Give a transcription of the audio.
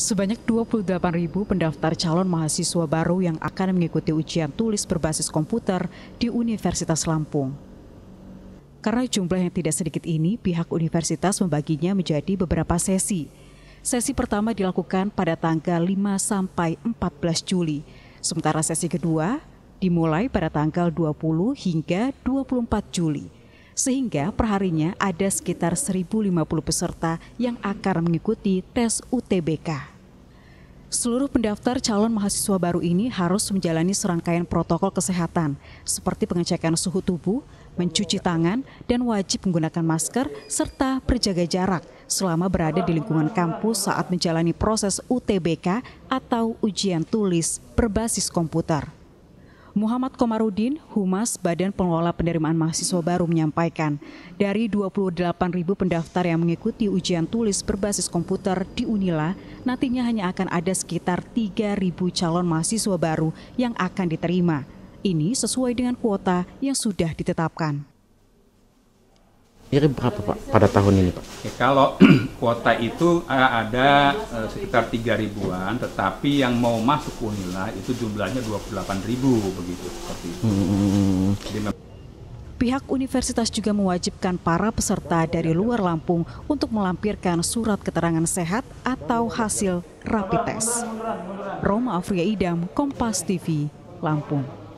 Sebanyak 28 ribu pendaftar calon mahasiswa baru yang akan mengikuti ujian tulis berbasis komputer di Universitas Lampung. Karena jumlah yang tidak sedikit ini, pihak universitas membaginya menjadi beberapa sesi. Sesi pertama dilakukan pada tanggal 5 sampai 14 Juli, sementara sesi kedua dimulai pada tanggal 20 hingga 24 Juli sehingga perharinya ada sekitar 1.050 peserta yang akan mengikuti tes UTBK. Seluruh pendaftar calon mahasiswa baru ini harus menjalani serangkaian protokol kesehatan, seperti pengecekan suhu tubuh, mencuci tangan, dan wajib menggunakan masker, serta berjaga jarak selama berada di lingkungan kampus saat menjalani proses UTBK atau ujian tulis berbasis komputer. Muhammad Komarudin, Humas Badan Pengelola Penerimaan Mahasiswa Baru menyampaikan, dari 28 ribu pendaftar yang mengikuti ujian tulis berbasis komputer di Unila, nantinya hanya akan ada sekitar 3 ribu calon mahasiswa baru yang akan diterima. Ini sesuai dengan kuota yang sudah ditetapkan mirip berapa Pak pada tahun ini Pak? Ya, kalau kuota itu eh, ada eh, sekitar 3 ribuan, tetapi yang mau masuk Unila itu jumlahnya 28 ribu begitu seperti itu. Hmm. hmm, hmm, hmm. Jadi, Pihak universitas juga mewajibkan para peserta dari luar Lampung untuk melampirkan surat keterangan sehat atau hasil rapid test. Roma Afria Idam, Kompas TV, Lampung.